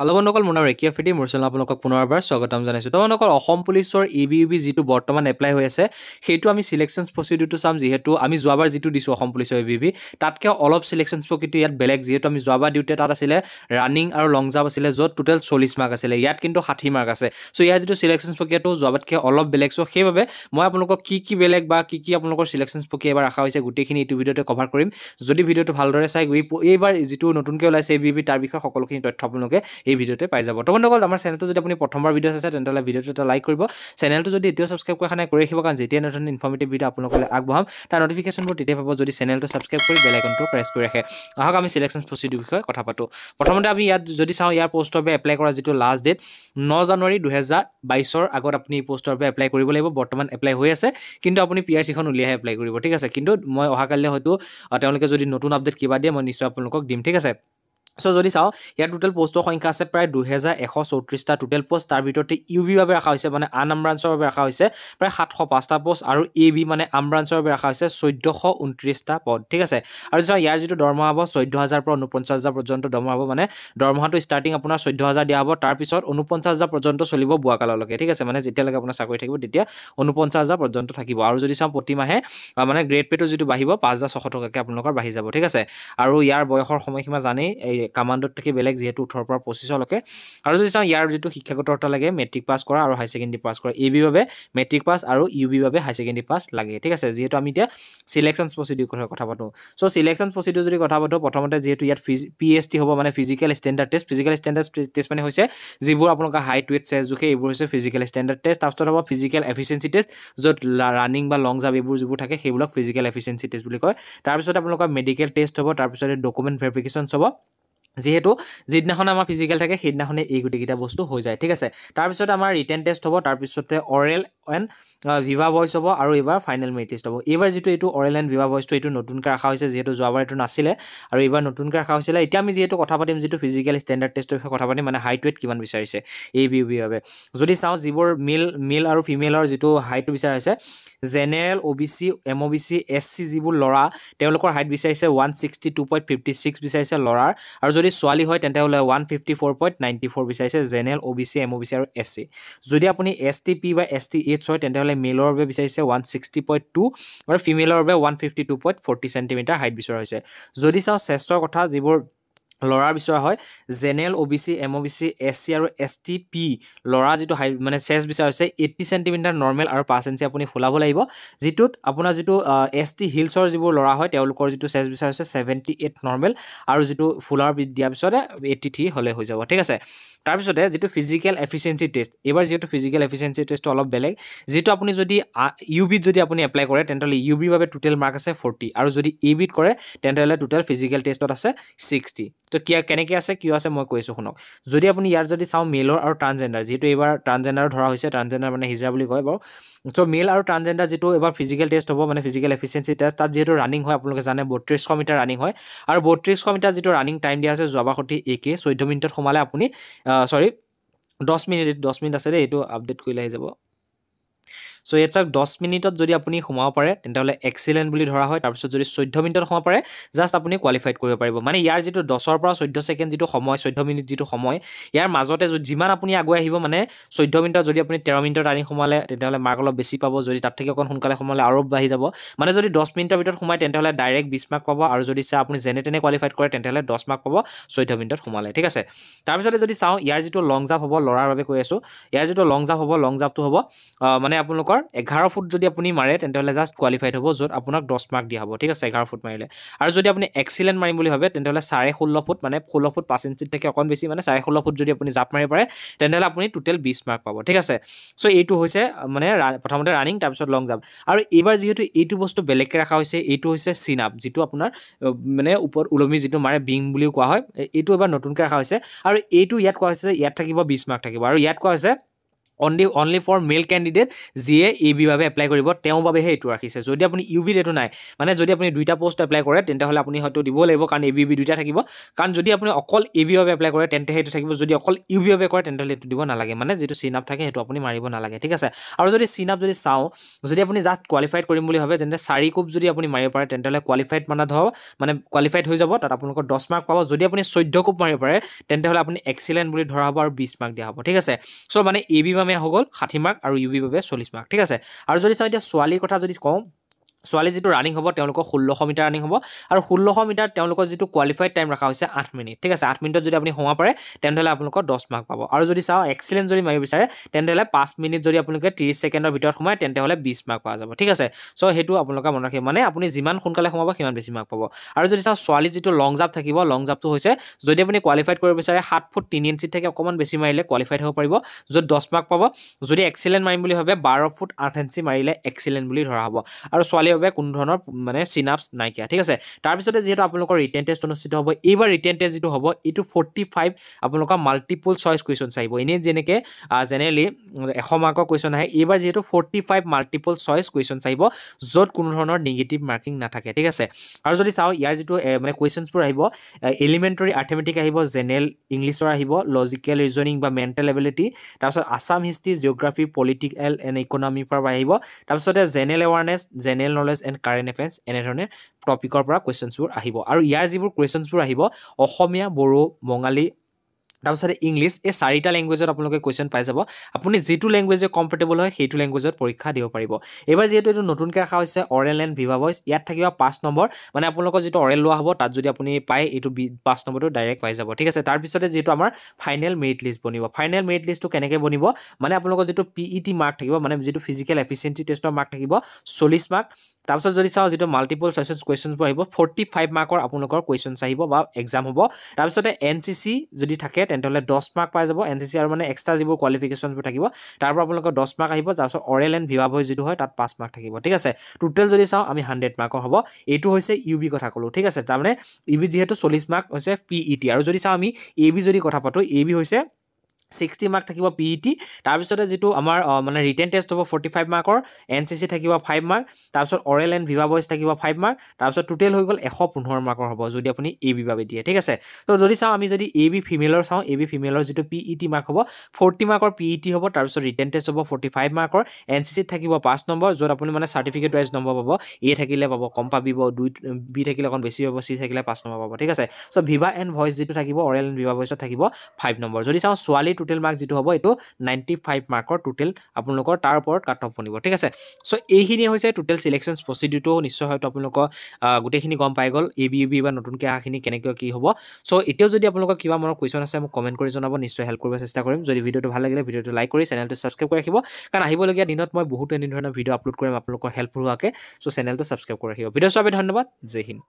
hello' বন্ধুসকল মোৰ নাম ৰেকিয়া ফিটি মোৰ চেনেল আপোনালোকক পুনৰবাৰ স্বাগতম জনাইছোঁ তোমালোকৰ অসম পুলিচৰ ই বি ইউ বি যিটো বৰ্তমান এপ্লাই হৈ আছে সেইটো আমি চিলেকশ্যন প্ৰচিডিউৰটো চাম যিহেতু আমি যোৱাবাৰ যিটো দিছোঁ অসম পুলিচৰ ই বি বি তাতকৈ অলপ চিলেকশ্যন প্ৰকৃতি ইয়াত বেলেগ যিহেতু আমি যোৱাবাৰ দিওঁতে তাত আছিলে ৰানিং আৰু লং জাম্প আছিলে য'ত টোটেল চল্লিছ মাৰ্ক আছিলে ইয়াত কিন্তু ষাঠি মাৰ্ক আছে চ' ইয়াৰ যিটো চিলেকশ্যন প্ৰক্ৰিয়াটো যোৱাবাতকৈ অলপ বেলেগ চ' সেইবাবে মই আপোনালোকক কি কি বেলেগ বা কি কি আপোনালোকৰ চিলেকশ্যন প্ৰক্ৰিয়া এবাৰ ৰখা হৈছে গোটেইখিনি এইটো ভিডিঅ'তে কভাৰ কৰিম যদি ভিডিঅ'টো ভালদৰে চাই এইবাৰ যিটো নতুনকৈ ওলাইছে এ বি বি তাৰ বিষয়ে সকলোখিনি তথ্য আপোনালোকে এই ভিডিঅ'তে পাই যাব তো বন্ধুসকল আমাৰ চেনেলটো যদি আপুনি প্ৰথমবাৰ ভিডিঅ' চাইছে তেনেহ'লে ভিডিঅ'টো এটা লাইক কৰিব চেনেলটো যদি এতিয়াও ছাবস্ক্ৰাইব কৰা নাই কৰি ৰাখিব কাৰণ যেতিয়া এনেধৰণৰ ইনফৰ্মেটিভ ভিডিঅ' আপোনালোকলৈ আগবঢ়াম তাৰ নটিফিকেশ্যনবোৰ তেতিয়া পাব যদি চেনেলটো ছাবস্ক্ৰাইব কৰি বেলেগনটো প্ৰেছ কৰি ৰাখে আহক আমি চিলেকশ্যন প্ৰচিডিউৰ বিষয়ে কথা পাতোঁ প্ৰথমতে আমি ইয়াত যদি চাওঁ ইয়াৰ পোষ্টৰ বাবে এপ্লাই কৰা যিটো লাষ্ট ডেট ন জানুৱাৰী দুহেজাৰ বাইছৰ আগত আপুনি এই পষ্টৰ বাবে এপ্লাই কৰিব লাগিব বৰ্তমান এপ্লাই হৈ আছে কিন্তু আপুনি পি আৰ চিখন উলিয়াই এপ্লাই কৰিব ঠিক আছে কিন্তু মই অহাকালিলৈ হয়তো তেওঁলোকে যদি নতুন আপডেট কিবা দিয়ে মই নিশ্চয় আপোনালোকক দিম ঠিক আছে চ' যদি চাওঁ ইয়াৰ টোটেল পষ্টৰ সংখ্যা আছে প্ৰায় দুহেজাৰ এশ চৌত্ৰিছটা টোটেল পষ্ট তাৰ ভিতৰতে ইউ বিৰ বাবে ৰখা হৈছে মানে আন আমব্ৰাঞ্চৰ বাবে ৰখা হৈছে প্ৰায় সাতশ পাঁচটা পষ্ট আৰু এ বি মানে আমব্ৰাঞ্চৰ বাবে ৰখা হৈছে চৈধ্যশ ঊনত্ৰিছটা পদ ঠিক আছে আৰু চাওঁ ইয়াৰ যিটো দৰমহা হ'ব চৈধ্য হাজাৰৰ পৰা ঊনপঞ্চাছ হাজাৰ পৰ্যন্ত দৰমহা হ'ব মানে দৰমহাটো ষ্টাৰ্টিং আপোনাৰ চৈধ্য হাজাৰ দিয়া হ'ব তাৰপিছত ঊনপঞ্চাছ হাজাৰ পৰ্যন্ত চলিব বোৱা কাললৈকে ঠিক আছে মানে যেতিয়ালৈকে আপোনাৰ চাকৰি থাকিব তেতিয়া ঊনপঞ্চাছ হাজাৰ পৰ্যন্ত থাকিব আৰু যদি চাওঁ প্ৰতিমাহে মানে গ্ৰেড পেটো যিটো বাঢ়িব পাঁচ হাজাৰ ছশ টকাকৈ আপোনালোকৰ বাঢ়ি যাব ঠিক আছে আৰু ইয়াৰ বয়সৰ সময়সীমা জানেই কামাণ্ডত থাকি বেলেগ যিহেতু ওঠৰৰ পৰা পঁচিছলৈকে আৰু যদি চাওঁ ইয়াৰ যিটো শিক্ষাগতৰ্তা লাগে মেট্ৰিক পাছ কৰা আৰু হাই ছেকেণ্ডেৰী পাছ কৰা এই বাবে মেট্ৰিক পাছ আৰু ইউ বিৰ বাবে হাই ছেকেণ্ডেৰী পাছ লাগে ঠিক আছে যিহেতু আমি এতিয়া চিলেকশ্যন প্ৰচিডিউৰ কথা কথা পাতোঁ চ' চিলেকশ্যন প্ৰচিডিউৰ যদি কথা পাতোঁ প্ৰথমতে যিহেতু ইয়াত ফিজ পি এইচ টি হ'ব মানে physical standard test physical standard test মানে হৈছে যিবোৰ আপোনালোকৰ হাই টুৱেট চেছ জোখে এইবোৰ হৈছে ফিজিকেল ষ্টেণ্ডাৰ্ড টেষ্ট তাৰপিছত হ'ব ফিজিকেল এফিচিয়েঞ্চি টেষ্ট য'ত ৰানিং বা লং জাপ এইবোৰ যিবোৰ থাকে সেইবিলাক ফিজিকেল এফিচিয়েঞ্চি টেষ্ট বুলি কয় তাৰপিছত আপোনালোকৰ মেডিকেল টেষ্ট হ'ব তাৰপিছতে ডকুমেণ্ট ভেৰিফিকেশ্যনছ হ'ব যিহেতু যিদিনাখন আমাৰ ফিজিকেল থাকে সেইদিনাখনেই এই গোটেইকেইটা বস্তু হৈ যায় ঠিক আছে তাৰপিছত আমাৰ ৰিটেন টেষ্ট হ'ব তাৰপিছতে অৰেল এণ্ড ভিভা ভইচ হ'ব আৰু এইবাৰ ফাইনেল মেৰিট টেষ্ট হ'ব এইবাৰ যিটো এইটো অৰেল এণ্ড ভিভা ভইচটো এইটো নতুনকৈ ৰখা হৈছে যিহেতু যোৱাবাৰ এইটো নাছিলে আৰু এইবাৰ নতুনকৈ ৰখা হৈছিলে এতিয়া আমি যিহেতু কথা পাতিম যিটো ফিজিকেল ষ্টেণ্ডাৰ্ড টেষ্টৰ বিষয়ে কথা পাতিম মানে হাইট ৱেইট কিমান বিচাৰিছে এই বি বিৰ বাবে যদি চাওঁ যিবোৰ মিল মেল আৰু ফিমেলৰ যিটো হাইটটো হাইট হৈছে general O' B C M O' B C S C যিবোৰ ল'ৰা তেওঁলোকৰ হাইট বিচাৰিছে one sixty two point fifty six বিচাৰিছে ল'ৰাৰ আৰু যদি ছোৱালী হয় তেন্তে হ'লে one fifty four point ninety four বিচাৰিছে general O' B C M O' B C আৰু এছ চি যদি আপুনি এছ টি পি বা এছ টি এইচ হয় তেন্তেহ'লে মেলৰ বাবে বিচাৰিছে ওৱান ছিক্সটি পইণ্ট টু আৰু ফিমেলৰ বাবে one fifty two point forty centimetre height বিচৰা হৈছে যদি চাওঁ চেষ্টৰ কথা যিবোৰ ল'ৰা বিচৰা হয় general O' B C M O' B C S C আৰু এছ টি পি ল'ৰা যিটো হাই মানে চেছ বিচৰা হৈছে এইট্টি চেণ্টিমিটাৰ নৰ্মেল আৰু পাঁচ ইঞ্চি আপুনি ফুলাব লাগিব যিটোত আপোনাৰ যিটো এছ টি হিলছৰ যিবোৰ ল'ৰা হয় তেওঁলোকৰ যিটো চেছ বিচৰা হৈছে ছেভেণ্টি এইট নৰ্মেল আৰু যিটো ফুলাৰ দিয়াৰ পিছতে এইট্টি থ্ৰী হ'লে হৈ যাব ঠিক আছে তাৰপিছতে যিটো ফিজিকেল এফিচিয়েঞ্চি টেষ্ট এইবাৰ যিহেতু ফিজিকেল এফিচিয়েঞ্চি টেষ্টটো অলপ বেলেগ যিটো আপুনি যদি ইউ বিত যদি আপুনি এপ্লাই কৰে তেন্তে ইউ বিৰ বাবে টোটেল মাৰ্ক আছে ফৰ্টি আৰু যদি ই বিত কৰে তেন্তে টোটেল ফিজিকেল টেষ্টত আছে ছিক্সটি তো কিয় কেনেকৈ আছে কিয় আছে মই কৈছোঁ শুনক যদি আপুনি ইয়াত যদি চাওঁ মেলৰ আৰু ট্ৰান্সজেণ্ডাৰ যিহেতু এইবাৰ ট্ৰান্সজেণ্ডাৰ ধৰা হৈছে ট্ৰান্সজেণ্ডাৰ মানে হিজা বুলি কয় বাৰু চ' মেল আৰু ট্ৰান্সজেণ্ডাৰ যিটো এইবাৰ ফিজিকেল টেষ্ট হ'ব মানে ফিজিকেল এফিচিয়েঞ্চি টেষ্ট তাত যিহেতু ৰানিং হয় আপোনালোকে জানে বত্ৰিছশ মিটাৰ ৰানিং হয় আৰু বত্ৰিছশ মিটাৰ যিটো ৰানিং টাইম দিয়া আছে যোৱাবাৰ সৈতে একে চৈধ্য মিনিটত সোমালে আপুনি চৰি দহ মিনিট দহ মিনিট আছে দেই এইটো আপডেট কৰিলে আহি যাব চ' ইয়াত চাওক দহ মিনিটত যদি আপুনি সোমাব পাৰে তেন্তেহ'লে এক্সিলেণ্ট বুলি ধৰা হয় তাৰপিছত যদি চৈধ্য মিনিটত সোমাব পাৰে জাষ্ট আপুনি কোৱালিফাইড কৰিব পাৰিব মানে ইয়াৰ যিটো দহৰ পৰা চৈধ্য ছেকেণ্ড যিটো সময় চৈধ্য মিনিট যিটো সময় ইয়াৰ মাজতে যিমান আপুনি আগুৱাই আহিব মানে চৈধ্য মিনিটত যদি আপুনি তেৰ মিনিটৰ টাইম সোমালে তেতিয়াহ'লে মাৰ্ক অলপ বেছি পাব যদি তাত থাকি অকণ সোনকালে সোমালে আৰু বাঢ়ি যাব মানে যদি দহ মিনিটৰ ভিতৰত সোমায় তেন্তেহ'লে ডাইৰেক্ট বিছ মাৰ্ক পাব আৰু যদি চাওঁ আপুনি যেনে তেনে কোৱালিফাইড কৰে তেন্তেহ'লে দহ মাৰ্ক পাব চৈধ্য মিনিটত সোমালে ঠিক আছে তাৰপিছতে যদি চাওঁ ইয়াৰ যিটো লং জাম্প হ'ব ল'ৰাৰ বাবে কৈ আছোঁ ইয়াৰ যিটো লং জাম্প হ'ব লং জাম্পটো হ'ব মানে আপোনালোকৰ আপোনালোকৰ এঘাৰ ফুট যদি আপুনি মাৰে তেন্তেহ'লে জাষ্ট কোৱালিফাইড হ'ব য'ত আপোনাক দহ মাৰ্ক দিয়া হ'ব ঠিক আছে এঘাৰ ফুট মাৰিলে আৰু যদি আপুনি এক্সিলেণ্ট মাৰিম বুলি ভাবে তেন্তেহ'লে চাৰে ষোল্ল ফুট মানে ষোল্ল ফুট পাঁচ ইঞ্চিত থাকে অকণ বেছি মানে চাৰে ষোল্ল ফুট যদি আপুনি জাপ মাৰিব পাৰে তেন্তেহ'লে আপুনি টোটেল বিছ মাৰ্ক পাব ঠিক আছে চ' এইটো হৈছে মানে প্ৰথমতে ৰানিং তাৰপিছত লং জাপ আৰু এইবাৰ যিহেতু এইটো বস্তু বেলেগকৈ ৰখা হৈছে এইটো হৈছে চিন আপ যিটো আপোনাৰ মানে ওপৰত ওলমি যিটো মাৰে বিং বুলিও কোৱা হয় এইটো এবাৰ নতুনকৈ ৰখা হৈছে আৰু এইটো ইয়াত কোৱা হৈছে ইয়াত থাকিব বিছ মাৰ্ক থাকিব আৰু ইয়াত কোৱা হৈছে only only for male candidate যিয়ে ই বি বাবে এপ্লাই কৰিব তেওঁৰ বাবেহে এইটো ৰাখিছে যদি আপুনি ইউ বি এইটো নাই মানে যদি আপুনি দুইটা পষ্ট এপ্লাই কৰে তেন্তেহ'লে আপুনি হয়তো দিব লাগিব কাৰণ এ বি বি দুইটা থাকিব কাৰণ যদি আপুনি অকল এ বি বাবে এপ্লাই কৰে তেন্তে সেইটো থাকিব যদি অকল ইউ বি বাবে কৰে তেন্তেহ'লে এইটো দিব নালাগে মানে যিটো চিন আপ থাকে সেইটো আপুনি মাৰিব নালাগে ঠিক আছে আৰু যদি চিন আপ যদি চাওঁ যদি আপুনি জাষ্ট কোৱালিফাইড কৰিম বুলি ভাবে যেনে চাৰি কোপ যদি আপুনি মাৰিব পাৰে তেন্তেহ'লে কোৱালিফাইড মানে ধৰক মানে কোৱালিফাইড হৈ যাব তাত আপোনালোকৰ দহ মাৰ্ক পাব যদি আপুনি চৈধ্য কোপ মাৰিব পাৰে তেন্তেহ'লে আপুনি এক্সিলেণ্ট বুলি ধৰা হ'ব আৰু বিছ মাৰ্ক দিয়া হ'ব ঠিক আছে চ' মানে এ বি বাবে হৈ গ'ল ষাঠি মাৰ্ক আৰু ইউ বিৰ বাবে চল্লিছ মাৰ্ক ঠিক আছে আৰু যদি চাওঁ এতিয়া ছোৱালীৰ কথা যদি কওঁ ছোৱালী যিটো ৰাণিং হ'ব তেওঁলোকৰ ষোল্লশ মিটাৰ ৰাণিং হ'ব আৰু ষোল্লশ মিটাৰ তেওঁলোকৰ যিটো কোৱালিফাইড টাইম ৰখা হৈছে আঠ মিনিট ঠিক আছে আঠ মিনিটত যদি আপুনি সোমাব পাৰে তেনেহ'লে আপোনালোকৰ দহ মাৰ্ক পাব আৰু যদি চাওঁ এক্সিলেণ্ট যদি মাৰিব বিচাৰে তেনেহ'লে পাঁচ মিনিট যদি আপোনালোকে ত্ৰিছ ছেকেণ্ডৰ ভিতৰত সোমায় তেনেহ'লে বিছ মাৰ্ক পোৱা যাব ঠিক আছে চ' সেইটো আপোনালোকে মনত ৰাখিব মানে আপুনি যিমান সোনকালে সোমাব সিমান বেছি মাৰ্ক পাব আৰু যদি চাওঁ ছোৱালী যিটো লং জাপ থাকিব লং জাপটো হৈছে যদি আপুনি কোৱালিফাইড কৰিব বিচাৰে সাত ফুট তিনি ইঞ্চিত থাকে অকণমান বেছি মাৰিলে কোৱালিফাইড হ'ব পাৰিব য'ত দহ মাৰ্ক পাব যদি এক্সিলেণ্ট মাৰিম বুলি ভাবে বাৰ ফুট আঠ ইঞ্চি মাৰিলে এক্সিলেণ্ট বুলি ধৰা হ'ব আৰু ছোৱালী সেইবাবে কোনো ধৰণৰ মানে চিনাপছ নাইকিয়া ঠিক আছে তাৰপিছতে যিহেতু আপোনালোকৰ ৰিটেন টেষ্ট অনুষ্ঠিত হ'ব এইবাৰ ৰিটেন টেষ্ট যিটো হ'ব এইটো ফৰ্টি ফাইভ আপোনালোকৰ মাল্টিপুল চইচ কুৱেশ্যনছ আহিব এনেই যেনেকৈ জেনেৰেলি এশ মাৰ্কৰ কুৱেশ্যন আহে এইবাৰ যিহেতু forty five multiple choice questions আহিব য'ত কোনো ধৰণৰ নিগেটিভ মাৰ্কিং নাথাকে ঠিক আছে আৰু যদি চাওঁ ইয়াৰ যিটো মানে কুৱেশ্যনছবোৰ আহিব এলিমেণ্টেৰী আৰ্থমেটিক আহিব জেনেৰেল ইংলিছৰ আহিব লজিকেল ৰিজনিং বা মেণ্টেল এবিলিটি তাৰপিছত Assam history geography political and ইকনমিৰ পৰা আহিব তাৰপিছতে general awareness general knowledge and current affairs এনেধৰণে টপিকৰ পৰা কুৱেশ্যনছবোৰ আহিব আৰু ইয়াৰ যিবোৰ কুৱেশ্যনছবোৰ আহিব অসমীয়া বড়ো বঙালী তাৰপিছত ইংলিছ এই চাৰিটা লেংগুৱেজত আপোনালোকে কুৱেশ্যন পাই যাব আপুনি যিটো লেংগুৱেজে কমফৰ্টেবল হয় সেইটো লেংগুৱেজত পৰীক্ষা দিব পাৰিব এইবাৰ যিহেতু এইটো নতুনকৈ ৰখা হৈছে অৰেল এণ্ড ভিভা ভইচ ইয়াত থাকিব পাঁচ নম্বৰ মানে আপোনালোকৰ যিটো অৰেল লোৱা হ'ব তাত যদি আপুনি পায় এইটো পাঁচ নম্বৰটো ডাইৰেক্ট পাই যাব ঠিক আছে তাৰপিছতে যিটো আমাৰ ফাইনেল মেৰিট লিষ্ট বনিব ফাইনেল মেৰিট লিষ্টটো কেনেকৈ বনিব মানে আপোনালোকৰ যিটো পি ই টি মাৰ্ক থাকিব মানে যিটো ফিজিকেল এফিচিয়েঞ্চি টেষ্টৰ মাৰ্ক থাকিব চল্লিছ মাৰ্ক তাৰপিছত যদি চাওঁ যিটো মাল্টিপল চইচেছ কুৱেশ্যনছবোৰ আহিব ফৰ্টি ফাইভ মাৰ্কৰ আপোনালোকৰ কুৱেশ্যনছ আহিব বা এক্সাম হ'ব তাৰপিছতে এন চি চি যদি থাকে তেনেহ'লে দহ মাৰ্ক পাই যাব এন চি চি আৰু মানে এক্সট্ৰা যিবোৰ কোৱালিফিকেশ্যনবোৰ থাকিব তাৰপৰা আপোনালোকৰ দহ মাৰ্ক আহিব তাৰপিছত অৰেল এণ্ড ভিভাভৈ যিটো হয় তাত পাঁচ মাৰ্ক থাকিব ঠিক আছে টোটেল যদি চাওঁ আমি হাণ্ড্ৰেড মাৰ্কৰ হ'ব এইটো হৈছে ইউ বি কথা ক'লোঁ ঠিক আছে তাৰমানে ইউ বি যিহেতু চল্লিছ মাৰ্ক হৈছে পি ই টি আৰু যদি চাওঁ আমি এ বি যদি কথা পাতোঁ এ বি হৈছে ছিক্সটি মাৰ্ক থাকিব পি ই টি তাৰপিছতে যিটো আমাৰ মানে ৰিটেন টেষ্ট হ'ব ফৰ্টি ফাইভ মাৰ্কৰ এন চি চি থাকিব ফাইভ মাৰ্ক তাৰপিছত অৰেল এণ্ড ভিভা বইজ থাকিব ফাইভ মাৰ্ক তাৰপিছত টোটেল হৈ গ'ল এশ পোন্ধৰ মাৰ্কৰ হ'ব যদি আপুনি এ বি বাবে দিয়ে ঠিক আছে ত' যদি চাওঁ আমি যদি এ বি ফিমেলৰ চাওঁ এ বি ফিমেলৰ যিটো পি ই টি মাৰ্ক হ'ব ফৰ্টি মাৰ্কৰ পি ই টি হ'ব তাৰপিছত ৰিটেন টেষ্ট হ'ব ফৰ্টি ফাইভ মাৰ্কৰ এন চি চিত থাকিব পাঁচ নম্বৰ য'ত আপুনি মানে চাৰ্টিফিকেট ৱাইজ নম্বৰ পাব এ থাকিলে পাব কম পাবিব দুই বি থাকিলে অকণ বেছি পাব চি থাকিলে পাঁচ নম্বৰ পাব ঠিক আছে চ' ভিভা এণ্ড ভইচ যিটো থাকিব অৰেল এণ্ড ভিভা বইজত থাকিব ফাইভ নম্বৰ যদি চাওঁ ছোৱালী টোটেল মাৰ্ক যিটো হ'ব এইটো নাইণ্টি ফাইভ মাৰ্কৰ টোটেল আপোনালোকৰ তাৰ ওপৰত কাট অফ বনিব ঠিক আছে চ' এইখিনি হৈছে টোটেল ছিলেকশ্যন প্ৰচিডিউৰটো নিশ্চয় হয়তো আপোনালোকৰ গোটেইখিনি গম পাই গ'ল ই বি ইউ বি বা নতুনকৈ অহাখিনি কেনেকৈ কি হ'ব চ' এতিয়াও যদি আপোনালোকৰ কিবা মনৰ কুৱেশ্যন আছে মোক কমেণ্ট কৰি জনাব নিশ্চয় হেল্প কৰিব চেষ্টা কৰিম যদি ভিডিঅ'টো ভাল লাগিলে ভিডিঅ'টো লাইক কৰি চেনেলটো ছাবস্ক্ৰাইব কৰি ৰাখিব কাৰণ আহিবলগীয়া দিনত মই বহুত এনেধৰণৰ ভিডিঅ' আপলোড কৰিম আপোনালোকৰ হেল্পফুল হোৱাকৈ চ' চেনেলটো ছাবস্ক্ৰাইব কৰি ৰাখিব ভিডিঅ' চোৱাৰ ধন্যবাদ জয় হিন্দ